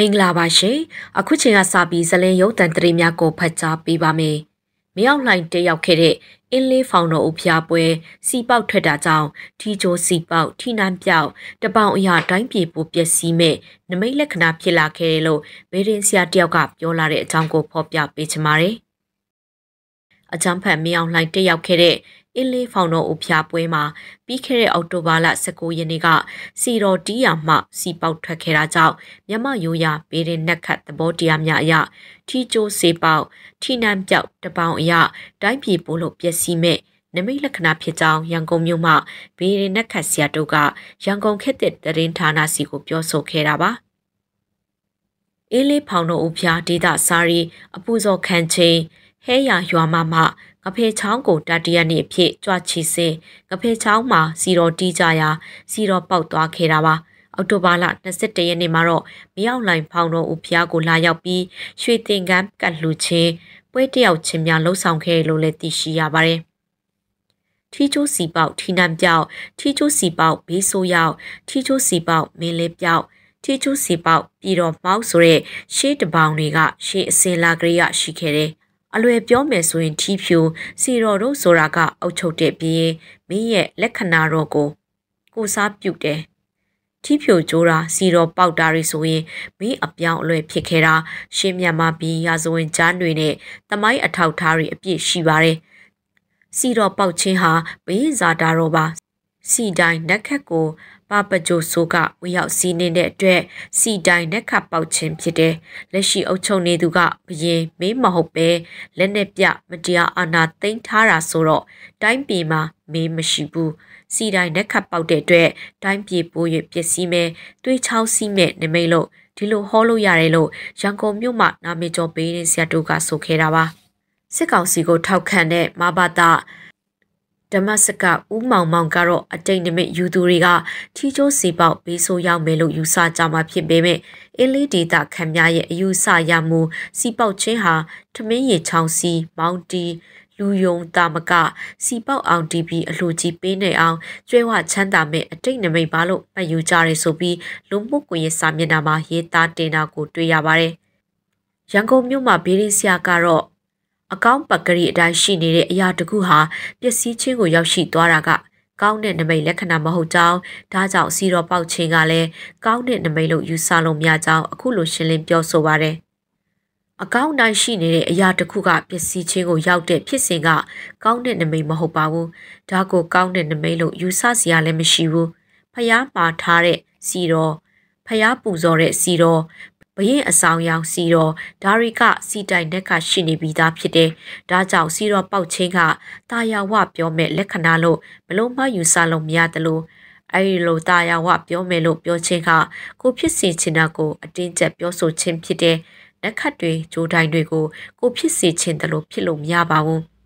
မင်္ဂလာပါရှင်အခုချိန်ကစပြီးဇလင်ရုပ်တံတရီများကိုဖတ်ကြားပေးပါမယ်မရောက်လှိုင်တက်ရောက်ခဲ့တဲ့အင်းလေးဖောင်တော်ဦးဖျားပွဲ စီပေါက်ထွက်တာကြောင့်ထီချိုစီပေါက်ထီနန်းပြောက်တပောင်အရာတိုင်းပြည်ပိုပျက်စီးမဲ့နမိတ်လက္ခဏာဖြစ်လာခဲ့တယ်လို့ဘေဒင်ဆရာတယောက်ကပြောလာတဲ့အကြောင်းကိုဖော်ပြပေးချင်ပါတယ်အကြံဖတ်မရောက်လှိုင်တက်ရောက်ခဲ့တဲ့အင်းလေးဖောင်တော်အဖျားပွဲမှာပြီးခဲ့တဲ့အောက်တိုဘာလ19ရက်နေ့ကစီတော်တီးယာမှ စီပေါက်ထွက်ခဲ့တာကြောင့်မြမရိုးရဘေးရင်နှက်ခတ်သဘောတရားများအရထီချိုးစေပေါက်ထီနံပြောက်တပောင်အရတိုင်းပြည်ပို့လို့ပျက်စီးမဲ့နမိတ်လက္ခဏာဖြစ်ကြောင်းရန်ကုန်မြို့မှဘေးရင်နှက်ခတ်ဆရာတို့ကရန်ကုန်ခေတ်သစ်တရင်ဌာနစီကိုပြောဆိုခဲ့တာပါအေးလေးဖောင်တော်ဦးဖျားဒေတာစာရီအပူဇော်ခန့်ချင်းဟဲရရွာမမှငဖေချောင်းကိုတတိယနေ့အဖြစ်ကြွချီစင်ငဖေချောင်းမှာစီတော်တီးကြရာစီတော်ပေါက်သွားခဲ့တာပါအောက်တိုဘာလ21ရက်နေ့မှာတော့မရောက်လိုင်ဖောင်တော်ဦးဖျားကိုလာရောက်ပြီးရွှေတင်ကန်းကတ်လှူခြင်းပွဲတယောက်ချင်းများလှုပ်ဆောင်ခဲ့လို့လည်းသိရှိရပါတယ်ထီချိုးစီပေါက်ထီနံပြောက်ထီချိုးစီပေါက်ဘေးဆိုးရောက်ထီချိုးစီပေါက်မင်းလေးပြောက်ထီချိုးစီပေါက်ပြည်တော်ပေါက်ဆိုတဲ့ရှေးတပောင်တွေကရှေးအစင်လာကလေးရရှိခဲ့တယ်အလွယ်ပြောမယ်ဆိုရင်ထီးဖြူစီတော်တို့ဆိုတာကအုပ်ချုပ်တဲ့ပြီးရင်မင်းရဲ့လက္ခဏာတော်ကိုကိုစားပြုတ်တယ်ထီးဖြူကြိုးတာစီတော်ပေါက်တာတွေဆိုရင်မင်းအပြောင်းအလွယ်ဖြစ်ခဲ့တာရှင်းမြန်မာပြည်ရာဇဝင်ကြားတွေနဲ့တမိုင်းအထောက်ထားတွေအပြည့်ရှိပါတယ်စီတော်ပေါက်ချင်းဟာမင်းဇာတာတော်ပါစီတိုင်းနက်ခတ်ကို ပပကြိုဆိုကဝေရောက်စီးနေတဲ့အတွက်စီတိုင်းနက်ခတ်ပေါက်ခြင်းဖြစ်တယ်။လက်ရှိအုပ်ချုပ်နေသူကဘရင်မင်းမဟုတ်ပဲလက်နဲ့ပြမတရားအာဏာသိမ်းထားတာဆိုတော့တိုင်းပြည်မှာမင်းမရှိဘူး။စီတိုင်းနက်ခတ်ပေါက်တဲ့အတွက်တိုင်းပြည်ပိုး၍ပျက်စီးမယ်၊တွေးချောင်းစီးမယ်နမိတ်လို့ဒီလိုဟောလို့ရတယ်လို့ရန်ကုန်မြို့မှာနာမည်ကျော်ပေးတဲ့ဆရာတို့ကဆိုခဲ့တာပါ။စစ်ကောင်စီကိုထောက်ခံတဲ့မဘာသာဓမတ်စကဦးမောင်မောင်ကတော့အတိတ်နမိတ်ယူသူတွေကချီချိုးစီပေါက်ဘေးဆိုးရောက်မယ်လို့ယူဆကြမှာဖြစ်ပေမဲ့အင်းလေးဒေတာခံများရဲ့အယူဆရမှုစီပေါက်ချင်းဟာထမင်းရည်ချောင်းစီမောင်တီလူယုံတာမက စီပေါက်အောင် DB အလှကြီးပေးနေအောင်ကျွဲဝချမ်းသာမဲ့အတိတ်နမိတ်ပါလို့မှတ်ယူကြရဲဆိုပြီးလူမှုကွန်ရက်စာမျက်နှာမှာရေးသားတင်တာကိုတွေ့ရပါတယ်။ရန်ကုန်မြို့မှာဘေးရင်းဆရာကတော့အကောင့်ပကတိအတိုင်းရှိနေတဲ့အရာတခုဟာပျက်စီးခြင်းကိုရောက်ရှိသွားတာကကောင်းတဲ့နမိတ်လက္ခဏာမဟုတ်ကြောင်းဒါကြောင့်စီတော်ပေါက်ခြင်းကလည်းကောင်းတဲ့နမိတ်လို့ယူဆလို့မရကြောင်းအခုလိုရှင်းလင်းပြောဆိုပါရယ်အကောင့်တိုင်းရှိနေတဲ့အရာတစ်ခုကပျက်စီးခြင်းကိုရောက်တဲ့ဖြစ်စဉ်ကကောင်းတဲ့နမိတ်မဟုတ်ပါဘူးဒါကိုကောင်းတဲ့နမိတ်လို့ယူဆစရာလည်းမရှိဘူးဖျားပါထားတဲ့စီတော်ဖျားပူဇော်တဲ့စီတော်ဘရင်အဆောင်ရောင်စီတော်ဒါရီကစီတိုင်နက်ကရှိနေပြီးသားဖြစ်တယ်။ဒါကြောင့်စီတော်ပေါက်ချင်းကတာယာဝပြောမဲ့လက္ခဏာလို့ဘလုံးမယူဆလို့မရတယ်လို့အဲဒီလိုတာယာဝပြောမယ်လို့ပြောချင်းကကိုဖြစ်စီချင်တာကိုအတင်းကျပ်ပြောဆိုခြင်းဖြစ်တဲ့နက်ခတ်တွေဂျိုးတိုင်းတွေကိုကိုဖြစ်စီချင်တယ်လို့ဖြစ်လို့မရပါဘူး။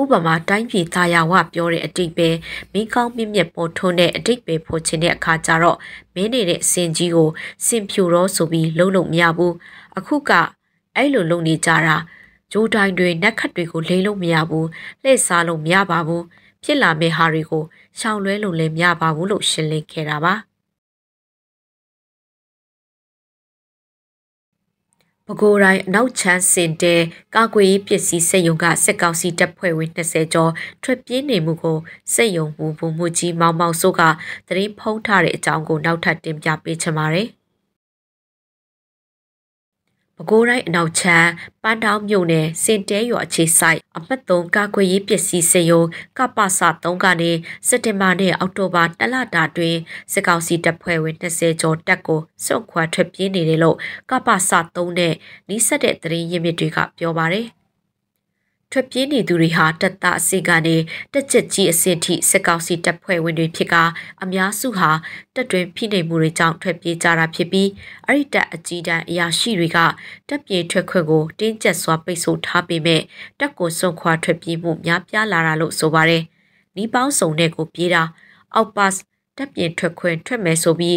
ဥပမာတိုင်းပြည်သားယာဝပြောတဲ့အတိတ်ပဲမင်းကောင်းမြင့်မြတ်ပေါ်ထွန်းတဲ့အတိတ်ပဲဖို့ချင်တဲ့အခါကျတော့မင်းနေတဲ့အစင်ကြီးကိုစင်ဖြူတော့ဆိုပြီးလုံးလုံးမရဘူးအခုကအဲ့လိုလုံနေကြတာဂျိုးတိုင်းတွေနက်ခတ်တွေကိုလိမ့်လို့မရဘူးလှည့်စားလို့မရပါဘူးဖြစ်လာမယ့်ဟာတွေကိုရှောင်လွဲလို့လည်းမရပါဘူးလို့ရှင်းလင်းခဲ့တာပါ။ပဲခူးတိုင်းအနောက်ချမ်းစင်တဲကာကွယ်ရေးပစ္စည်းစစ်ရုံကစစ်ကောင်စီတပ်ဖွဲ့ဝင်20ကျော်ထွက်ပြေးနေမှုကိုစစ်ရုံဘူဘူမှုကြီးမောင်မောင်စိုးကသတင်းဖုံးထားတဲ့အကြောင်းကိုနောက်ထပ်တင်ပြပေးချင်ပါတယ်။။ပဲခူးတိုင်းအနောက်ချမ်းပန်းတောင်းမြို့နယ်စင်တဲရွာအခြေဆိုင်အမှတ်3ကာကွယ်ရေးပစ္စည်းစရုံကပ္ပစ3ကနေစက်တင်ဘာနဲ့အောက်တိုဘာတလတာတွင်စစ်ကောင်စီတပ်ဖွဲ့ဝင်20ကျော်တပ်ကိုစွန့်ခွာထွက်ပြေးနေတယ်လို့ကပ္ပစ3နဲ့နီးစပ်တဲ့သတင်းရင်းမြစ်တွေက ပြောပါတယ်။ထွက်ပြေးနေသူတွေဟာတပ်သားအစီကနေတက်ချက်ကြီးအဆင့်ထိစစ်ကောင်စီတပ်ဖွဲ့ဝင်တွေဖြစ်က အများစုဟာတပ်တွင်ဖိနှိပ်မှုတွေကြောင့်ထွက်ပြေးကြတာဖြစ်ပြီးအဲ့ဒီတပ်အကြီးတန်းအရာရှိတွေကတပ်ပြေးထွက်ခွင့်ကိုတင်းကျပ်စွာပိတ်ဆို့ထားပေမဲ့တပ်ကိုစွန့်ခွာထွက်ပြေးမှုများပြားလာတာလို့ဆိုပါတယ်။နီးပေါင်းစုံတဲ့ကိုပြေးတာအောက်ပါစ်တပ်ပြေးထွက်ခွင့်ထွက်မယ်ဆိုပြီး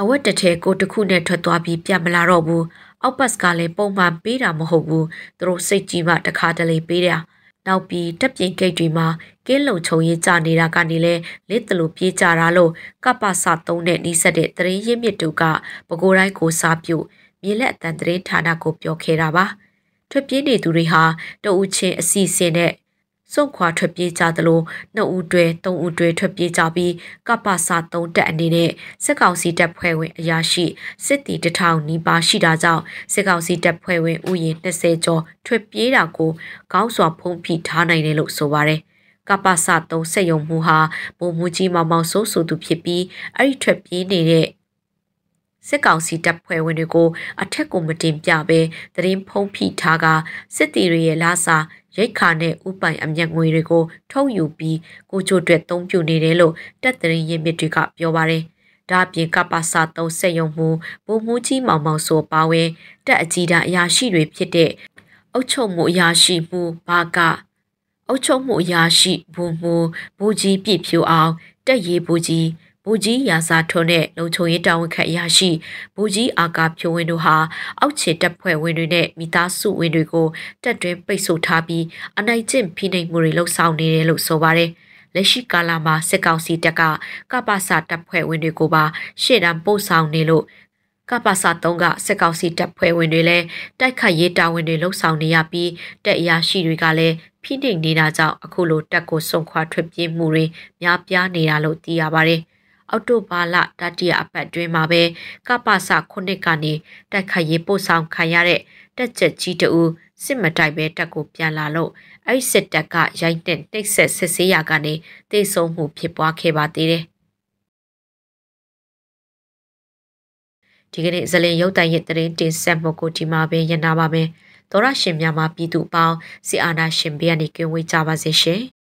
အဝတ်တထဲကိုတစ်ခုနဲ့ထွက်သွားပြီးပြန်မလာတော့ဘူးအောက်ပတ်စ်ကလည်းပုံမှန်ပေးတာမဟုတ်ဘူးသူတို့စိတ်ကြီးမှတခါတလေပေးတယ်နောက်ပြီးတက်ပြင်ဂိတ်တွေမှာကင်းလုံခြုံရေးကြနေတာကနေလဲလစ်တလူပြေးကြတာလို့ကပ္ပစသုံးတဲ့နှိဆက်တဲ့သတင်းရင်းမြစ်တူကပကိုယ်တိုင်းကိုစားပြုတ်မြေလက်အတန်သတင်းဌာနကိုပြောခဲ့တာပါထွက်ပြေးနေသူတွေဟာတအူချင်းအစီအစဉ်နဲ့စွန့်ခွာထွက်ပြေးကြသလိုနှစ်ဦးတွဲသုံးဦးတွဲထွက်ပြေးကြပြီးကပ္ပစာသုံးတပ်အနေနဲ့စစ်ကောင်စီတပ်ဖွဲ့ဝင်အရာရှိစစ်တီတထောင်နီးပါးရှိတာကြောင့်စစ်ကောင်စီတပ်ဖွဲ့ဝင်ဥယျာဉ်20ကျော်ထွက်ပြေးတာကိုကောင်းစွာဖုံးဖိထားနိုင်တယ်လို့ဆိုပါတယ်ကပ္ပစသုံးဆက်ယုံမှုဟာပုံမူကြီးမောင်မောင်ဆိုးဆိုသူဖြစ်ပြီးအဲ့ဒီထွက်ပြေးနေတဲ့စစ်ကောင်စီတပ်ဖွဲ့ဝင်တွေကိုအထက်ကိုမတင်ပြဘဲသတင်းဖုံးဖိထားကစစ်တီတွေရဲ့လာစာရိတ်ခါနဲ့ဥပိုင်အမျက်ငွေတွေကို ထုတ်ယူပြီးကိုချိုအတွက်သုံးပြနေတယ်လို့တပ်သတင်းရင်းမြစ်တွေကပြောပါတယ်။ဒါအပြင်ကပ္ပစာသုံးဆက်ယုံမှုဘုံမှုကြီးမောင်မောင်ဆိုပါဝင်တက်အကြီးတန်းအရာရှိတွေဖြစ်တဲ့အုတ်ချုပ်မှုအရာရှိမှုဘာကအုတ်ချုပ်မှုအရာရှိဘုံမှုဘူကြီးပြည့်ဖြူအောင်တက်ရေးဘူကြီးဘူကြီးရာစာထွန်းနဲ့လုံခြုံရေးတာဝန်ခံအရာရှိဘူကြီးအာကာဖြိုးဝင်းတို့ဟာအောက်ခြေတပ်ဖွဲ့ဝင်တွေနဲ့မိသားစုဝင်တွေကိုတက်တွင်းပိတ်ဆို့ထားပြီးအနိုင်ကျင့်ဖိနှိပ်မှုတွေလှုပ်ဆောင်နေတယ်လို့ဆိုပါတယ်။လက်ရှိကာလမှာစစ်ကောင်စီတပ်ကကပ္ပစာတပ်ဖွဲ့ဝင်တွေကိုပါရှေ့တန်းပို့ဆောင်နေလို့ကပ္ပစာ3ကစစ်ကောင်စီတပ်ဖွဲ့ဝင်တွေလည်းတိုက်ခိုက်ရေးတာဝန်တွေလှုပ်ဆောင်နေရပြီးတက်အရာရှိတွေကလည်းဖိနှိပ်နေတာကြောင့်အခုလိုတက်ကိုစွန့်ခွာထွက်ပြေးမှုတွေများပြားနေတာလို့သိရပါတယ်။အောက်တိုဘာလတတိယအပတ်တွင်မှာပဲကပ္ပစ9ကနေတိုက်ခိုက်ရေးပို့ဆောင်ခံရတဲ့တက်ချက်ကြီးတူစစ်မတိုက်ပဲတက်ကိုပြန်လာလို့အဲ့စစ်တက်ကရိုက်တဲ့နှိပ်ဆက်စစ်ဆေးရာကနေတိတ်ဆုံးမှုဖြစ်ပွားခဲ့ပါသေးတယ်ဒီကနေ့ဇလင်ရုပ်တိုင်ရဲ့တရင်တင်ဆက်မှုကိုဒီမှာပဲရနာပါမယ်။သောရရှင်များမှာပြည်သူအပေါင်းစစ်အာဏာရှင်ဘေးကနေကင်းဝေးကြပါစေရှင်။